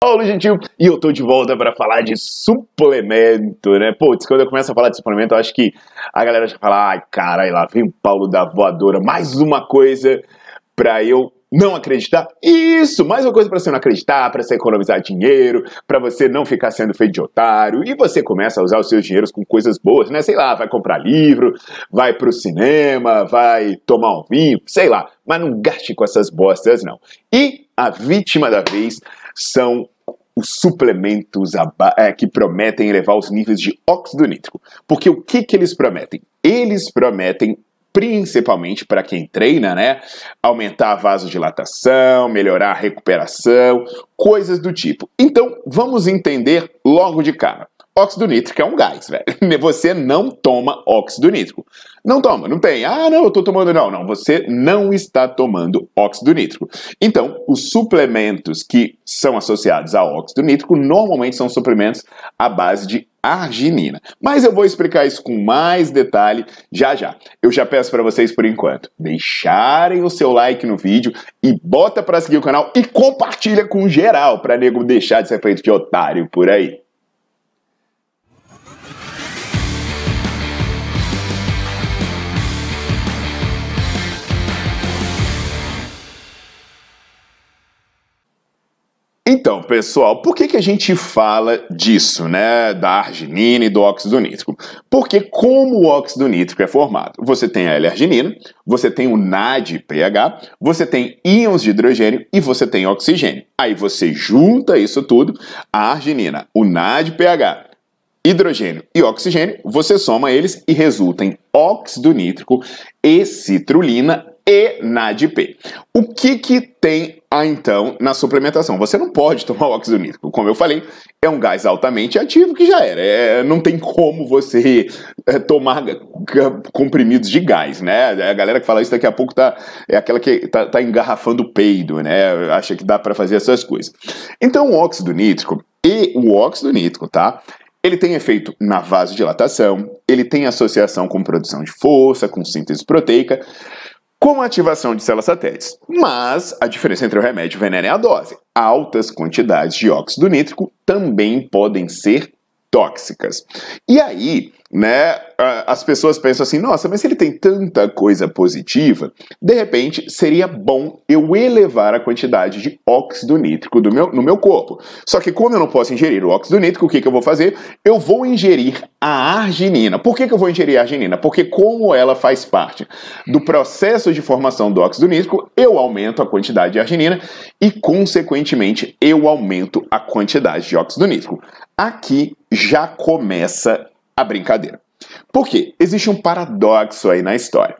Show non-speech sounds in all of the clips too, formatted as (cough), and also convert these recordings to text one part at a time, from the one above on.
Paulo Gentil e eu tô de volta para falar de suplemento, né? Putz, quando eu começo a falar de suplemento, eu acho que a galera já fala: ai, caralho, lá vem o Paulo da voadora, mais uma coisa para eu não acreditar. Isso, mais uma coisa para você não acreditar, para você economizar dinheiro, para você não ficar sendo feito de otário e você começa a usar os seus dinheiros com coisas boas, né? Sei lá, vai comprar livro, vai pro cinema, vai tomar um vinho, sei lá, mas não gaste com essas bostas não. E a vítima da vez são os suplementos é, que prometem elevar os níveis de óxido nítrico. Porque o que, que eles prometem? Eles prometem principalmente para quem treina, né? Aumentar a vasodilatação, melhorar a recuperação, coisas do tipo. Então, vamos entender logo de cara. Óxido nítrico é um gás, velho. (laughs) Você não toma óxido nítrico. Não toma, não tem. Ah, não, eu estou tomando. Não, não, você não está tomando óxido nítrico. Então, os suplementos que são associados a óxido nítrico normalmente são suplementos à base de arginina. Mas eu vou explicar isso com mais detalhe já já. Eu já peço para vocês por enquanto deixarem o seu like no vídeo e bota para seguir o canal e compartilha com geral para nego deixar de ser feito de otário por aí. Então, pessoal, por que, que a gente fala disso, né, da arginina e do óxido nítrico? Porque como o óxido nítrico é formado? Você tem a L-arginina, você tem o NADPH, você tem íons de hidrogênio e você tem oxigênio. Aí você junta isso tudo, a arginina, o NADPH, hidrogênio e oxigênio, você soma eles e resulta em óxido nítrico e citrulina e NADP. O que que tem a ah, então na suplementação. Você não pode tomar o óxido nítrico. Como eu falei, é um gás altamente ativo que já era. É, não tem como você é, tomar comprimidos de gás, né? É, a galera que fala isso daqui a pouco tá, é aquela que tá, tá engarrafando o peido, né? Acha que dá para fazer essas coisas. Então, o óxido nítrico e o óxido nítrico, tá? Ele tem efeito na vasodilatação, ele tem associação com produção de força, com síntese proteica com a ativação de células satélites. Mas a diferença entre o remédio e o veneno é a dose. Altas quantidades de óxido nítrico também podem ser tóxicas. E aí, né? As pessoas pensam assim: nossa, mas se ele tem tanta coisa positiva, de repente seria bom eu elevar a quantidade de óxido nítrico do meu, no meu corpo. Só que, como eu não posso ingerir o óxido nítrico, o que, que eu vou fazer? Eu vou ingerir a arginina. Por que, que eu vou ingerir a arginina? Porque, como ela faz parte do processo de formação do óxido nítrico, eu aumento a quantidade de arginina e, consequentemente, eu aumento a quantidade de óxido nítrico. Aqui já começa a brincadeira. Por quê? Existe um paradoxo aí na história.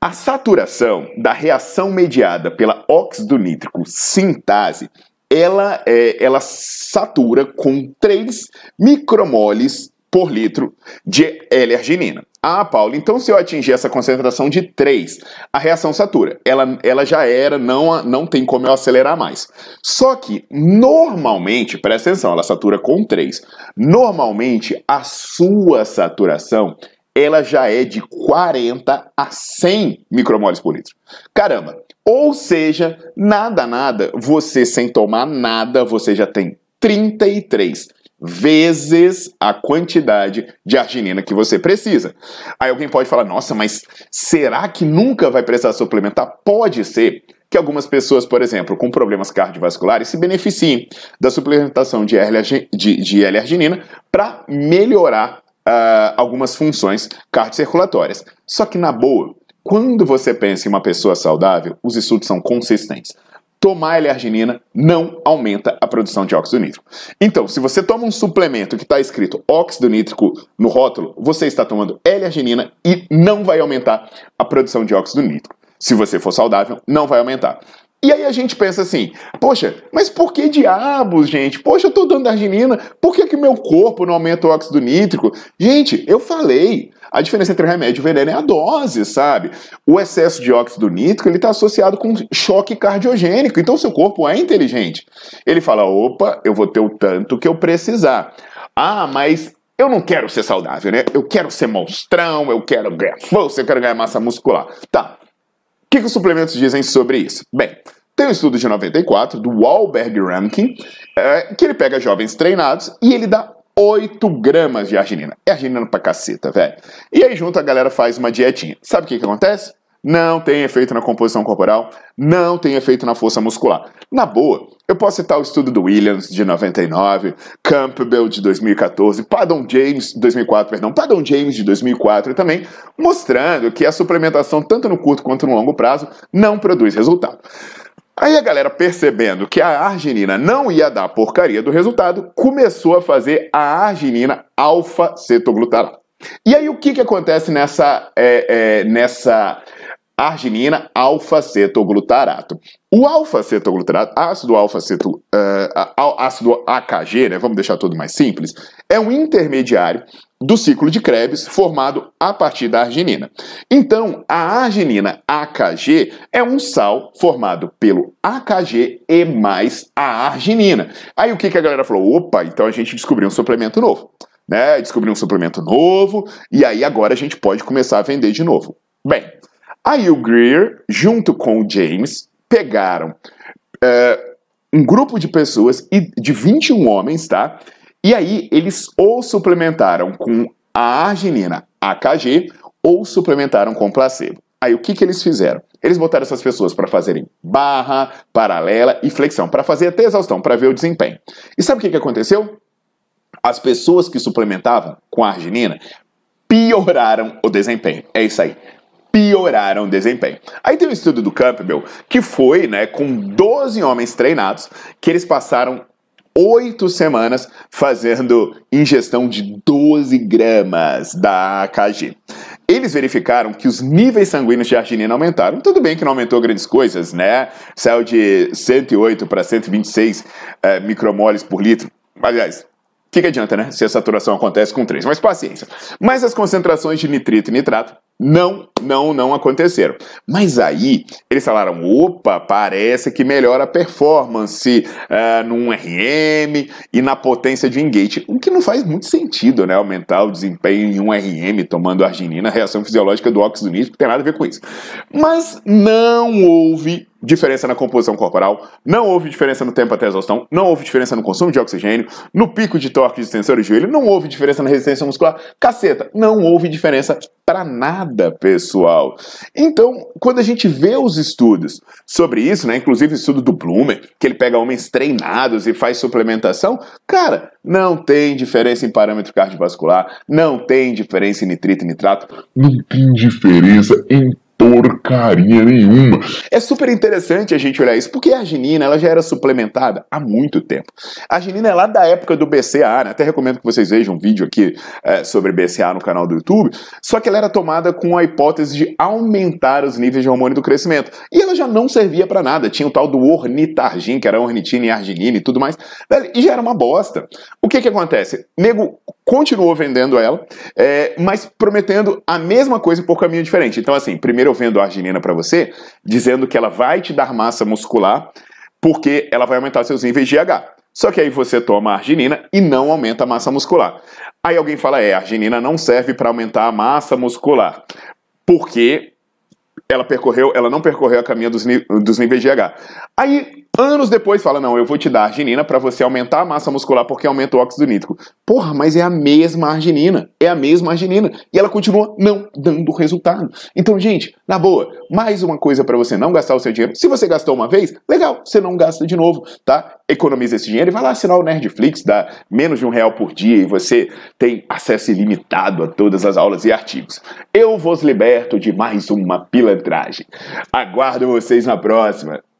A saturação da reação mediada pela óxido nítrico sintase, ela, é, ela satura com 3 micromoles por litro de L-arginina. Ah, Paulo, então se eu atingir essa concentração de 3, a reação satura, ela, ela já era, não, não tem como eu acelerar mais. Só que, normalmente, presta atenção, ela satura com 3. Normalmente, a sua saturação, ela já é de 40 a 100 micromoles por litro. Caramba! Ou seja, nada, nada, você sem tomar nada, você já tem 33 vezes a quantidade de arginina que você precisa. Aí alguém pode falar: nossa, mas será que nunca vai precisar suplementar? Pode ser que algumas pessoas, por exemplo, com problemas cardiovasculares, se beneficiem da suplementação de L-arginina para melhorar uh, algumas funções cardiocirculatórias. Só que na boa, quando você pensa em uma pessoa saudável, os estudos são consistentes tomar L-arginina não aumenta a produção de óxido nítrico. Então, se você toma um suplemento que está escrito óxido nítrico no rótulo, você está tomando L-arginina e não vai aumentar a produção de óxido nítrico. Se você for saudável, não vai aumentar. E aí a gente pensa assim, poxa, mas por que diabos, gente? Poxa, eu estou dando arginina, por que, que meu corpo não aumenta o óxido nítrico? Gente, eu falei, a diferença entre o remédio e o veneno é a dose, sabe? O excesso de óxido nítrico ele está associado com choque cardiogênico. Então, o seu corpo é inteligente. Ele fala: opa, eu vou ter o tanto que eu precisar. Ah, mas eu não quero ser saudável, né? Eu quero ser monstrão, eu quero ganhar força, eu quero ganhar massa muscular. Tá. O que, que os suplementos dizem sobre isso? Bem, tem um estudo de 94 do Wahlberg Ranking, é, que ele pega jovens treinados e ele dá 8 gramas de arginina. É arginina pra caceta, velho. E aí junto a galera faz uma dietinha. Sabe o que, que acontece? Não tem efeito na composição corporal, não tem efeito na força muscular. Na boa, eu posso citar o estudo do Williams de 99, Campbell de 2014, Paddon James 2004, perdão, Paddon James de 2004 também, mostrando que a suplementação tanto no curto quanto no longo prazo não produz resultado. Aí a galera, percebendo que a arginina não ia dar porcaria do resultado, começou a fazer a arginina alfa-cetoglutarato. E aí o que, que acontece nessa, é, é, nessa arginina alfa-cetoglutarato. O alfa-cetoglutarato, ácido alfa-ceto, uh, ácido AKG, né, vamos deixar tudo mais simples, é um intermediário do ciclo de Krebs formado a partir da arginina. Então, a arginina AKG é um sal formado pelo AKG e mais a arginina. Aí o que, que a galera falou? Opa, então a gente descobriu um suplemento novo. Né, Descobriu um suplemento novo, e aí agora a gente pode começar a vender de novo. Bem, Aí o Greer, junto com o James, pegaram é, um grupo de pessoas, de 21 homens, tá? E aí eles ou suplementaram com a arginina AKG ou suplementaram com placebo. Aí o que, que eles fizeram? Eles botaram essas pessoas para fazerem barra, paralela e flexão, para fazer até exaustão, para ver o desempenho. E sabe o que, que aconteceu? As pessoas que suplementavam com a arginina pioraram o desempenho. É isso aí pioraram o desempenho. Aí tem um estudo do Campbell que foi, né, com 12 homens treinados, que eles passaram oito semanas fazendo ingestão de 12 gramas da AKG. Eles verificaram que os níveis sanguíneos de arginina aumentaram. Tudo bem que não aumentou grandes coisas, né? Saiu de 108 para 126 é, eh, micromoles por litro. Aliás, o que, que adianta, né? Se a saturação acontece com 3, mas paciência. Mas as concentrações de nitrito e nitrato não, não, não aconteceram. Mas aí eles falaram: opa, parece que melhora a performance uh, num RM e na potência de engate. O que não faz muito sentido, né? Aumentar o desempenho em um RM tomando arginina, reação fisiológica do óxido nítrico, tem nada a ver com isso. Mas não houve diferença na composição corporal, não houve diferença no tempo até a exaustão, não houve diferença no consumo de oxigênio, no pico de torque de extensor e joelho, não houve diferença na resistência muscular. Caceta, não houve diferença para nada, pessoal. Então, quando a gente vê os estudos sobre isso, né, inclusive o estudo do Blumer, que ele pega homens treinados e faz suplementação, cara, não tem diferença em parâmetro cardiovascular, não tem diferença em nitrito e nitrato, não tem diferença em porcaria nenhuma. É super interessante a gente olhar isso, porque a arginina ela já era suplementada há muito tempo. A arginina é lá da época do BCA, né? até recomendo que vocês vejam um vídeo aqui é, sobre BCA no canal do YouTube, só que ela era tomada com a hipótese de aumentar os níveis de hormônio do crescimento. E ela já não servia para nada, tinha o tal do ornitargin, que era ornitina e arginina e tudo mais, e já era uma bosta. O que que acontece? Nego continuou vendendo ela, é, mas prometendo a mesma coisa por caminho diferente. Então assim, primeiro eu vendo a arginina para você dizendo que ela vai te dar massa muscular porque ela vai aumentar seus níveis de H. Só que aí você toma arginina e não aumenta a massa muscular. Aí alguém fala: é, a arginina não serve para aumentar a massa muscular, porque ela percorreu, ela não percorreu a caminha dos, dos níveis de H. Aí Anos depois fala: não, eu vou te dar arginina para você aumentar a massa muscular porque aumenta o óxido nítrico. Porra, mas é a mesma arginina. É a mesma arginina. E ela continua não dando resultado. Então, gente, na boa, mais uma coisa para você não gastar o seu dinheiro. Se você gastou uma vez, legal, você não gasta de novo, tá? Economiza esse dinheiro e vai lá assinar o Nerdflix, dá menos de um real por dia e você tem acesso ilimitado a todas as aulas e artigos. Eu vos liberto de mais uma pilantragem. Aguardo vocês na próxima.